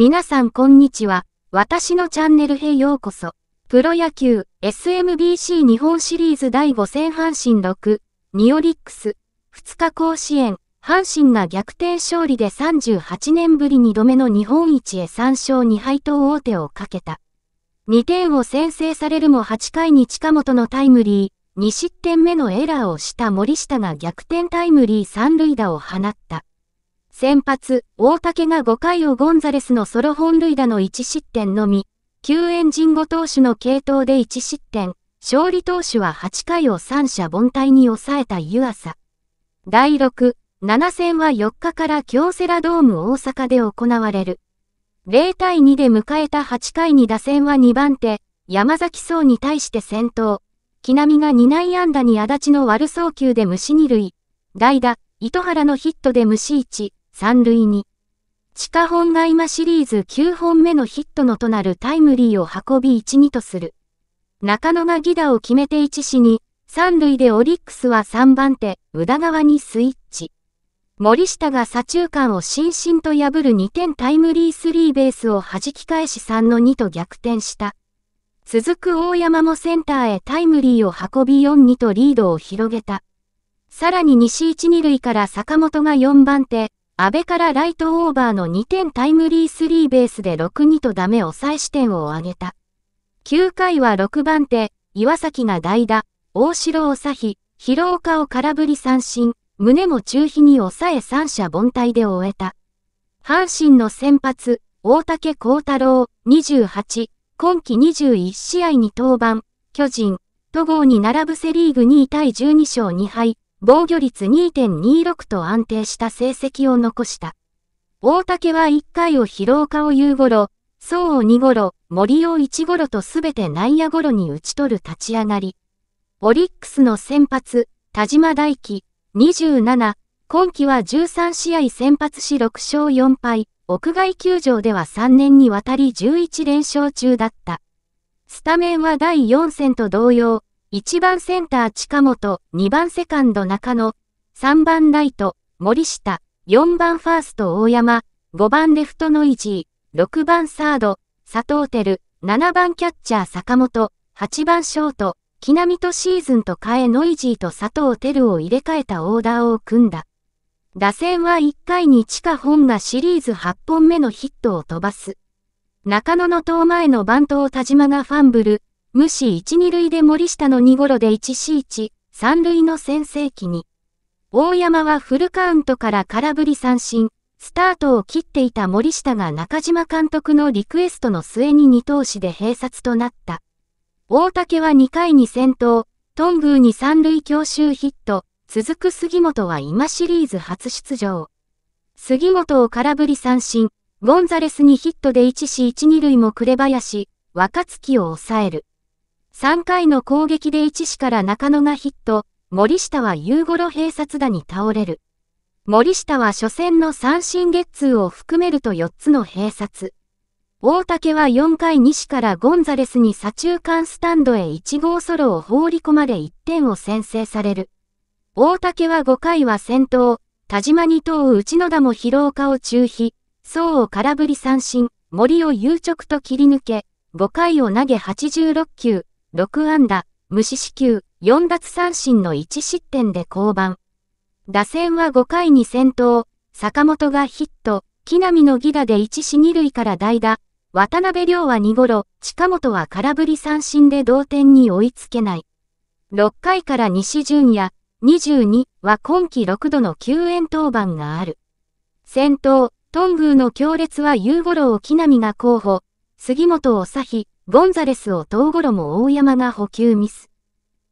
皆さんこんにちは。私のチャンネルへようこそ。プロ野球 SMBC 日本シリーズ第5戦阪神6、ニオリックス、2日甲子園、阪神が逆転勝利で38年ぶり2度目の日本一へ3勝2敗と王手をかけた。2点を先制されるも8回に近本のタイムリー、2失点目のエラーをした森下が逆転タイムリー3塁打を放った。先発、大竹が5回をゴンザレスのソロ本塁打の1失点のみ、救援神後投手の継投で1失点、勝利投手は8回を三者凡退に抑えた湯浅。第6、7戦は4日から京セラドーム大阪で行われる。0対2で迎えた8回に打線は2番手、山崎総に対して先頭。木並が2内安打に足立の悪送球で虫2塁。代打、糸原のヒットで虫1。三塁に、地下本が今シリーズ9本目のヒットのとなるタイムリーを運び1、2とする。中野がギダを決めて1死に、三塁でオリックスは3番手、宇田川にスイッチ。森下が左中間をしんしんと破る2点タイムリースリーベースを弾き返し3の2と逆転した。続く大山もセンターへタイムリーを運び4、2とリードを広げた。さらに西一二塁から坂本が4番手、安倍からライトオーバーの2点タイムリースリーベースで6-2とダメ抑え視点を挙げた。9回は6番手、岩崎が代打、大城長日、広岡を空振り三振、胸も中飛に抑え三者凡退で終えた。阪神の先発、大竹幸太郎、28、今季21試合に登板、巨人、戸郷に並ぶセリーグ2位対12勝2敗、防御率2.26と安定した成績を残した。大竹は1回を広岡を言夕頃、宋を2頃、森を1頃とすべて内野頃に打ち取る立ち上がり。オリックスの先発、田島大輝、27、今季は13試合先発し6勝4敗、屋外球場では3年にわたり11連勝中だった。スタメンは第4戦と同様、1番センター近本、2番セカンド中野、3番ライト、森下、4番ファースト大山、5番レフトノイジー、6番サード、佐藤輝、7番キャッチャー坂本、8番ショート、木並とシーズンと変えノイジーと佐藤輝を入れ替えたオーダーを組んだ。打線は1回に地下本がシリーズ8本目のヒットを飛ばす。中野の遠前のバントを田島がファンブル、無視1、2塁で森下の二頃で 1C1、3塁の先制機に。大山はフルカウントから空振り三振、スタートを切っていた森下が中島監督のリクエストの末に2投手で併殺となった。大竹は2回に先頭、頓宮に三塁強襲ヒット、続く杉本は今シリーズ初出場。杉本を空振り三振、ゴンザレスにヒットで1死1 2塁も紅林、若月を抑える。3回の攻撃で1死から中野がヒット、森下は夕頃併殺打に倒れる。森下は初戦の三振月通を含めると4つの併殺。大竹は4回市からゴンザレスに左中間スタンドへ1号ソロを放り込まれ1点を先制される。大竹は5回は先頭、田島にう内野田も広岡を中飛、層を空振り三振、森を有直と切り抜け、5回を投げ86球、6安打、無四死球、4奪三振の1失点で降板。打線は5回に先頭、坂本がヒット、木並のギ打で1死2塁から代打、渡辺亮は2頃、近本は空振り三振で同点に追いつけない。6回から西純也、22は今季6度の救援登板がある。先頭、頓宮の強烈は夕頃を木並が候補、杉本を左比、ゴンザレスを東五郎も大山が補給ミス。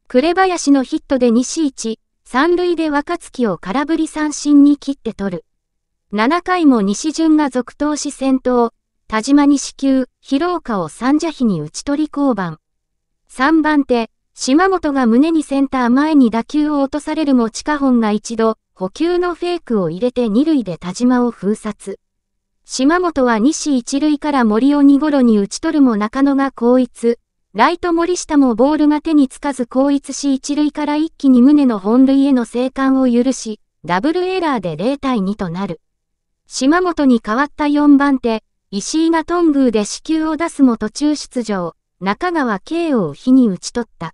紅林のヒットで西1、三塁で若月を空振り三振に切って取る。7回も西順が続投し先頭、田島西球、広岡を三者比に打ち取り降板。3番手、島本が胸にセンター前に打球を落とされるも地下本が一度、補給のフェイクを入れて二塁で田島を封殺。島本は西一塁から森を二頃に打ち取るも中野が後逸。ライト森下もボールが手につかず後逸し一塁から一気に胸の本塁への生還を許し、ダブルエラーで0対2となる。島本に代わった4番手、石井が頓宮で死球を出すも途中出場、中川慶を火に打ち取った。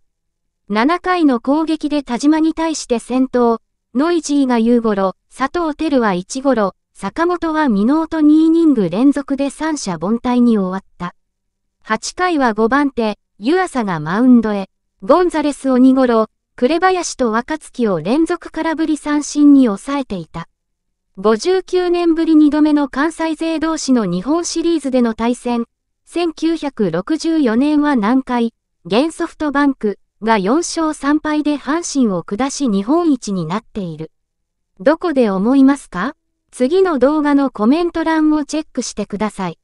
7回の攻撃で田島に対して先頭、ノイジーが言う頃、佐藤輝は1頃、坂本はミノート2イニング連続で三者凡退に終わった。8回は5番手、湯浅がマウンドへ、ゴンザレス鬼頃、紅林と若月を連続空振り三振に抑えていた。59年ぶり2度目の関西勢同士の日本シリーズでの対戦、1964年は南海、現ソフトバンクが4勝3敗で阪神を下し日本一になっている。どこで思いますか次の動画のコメント欄をチェックしてください。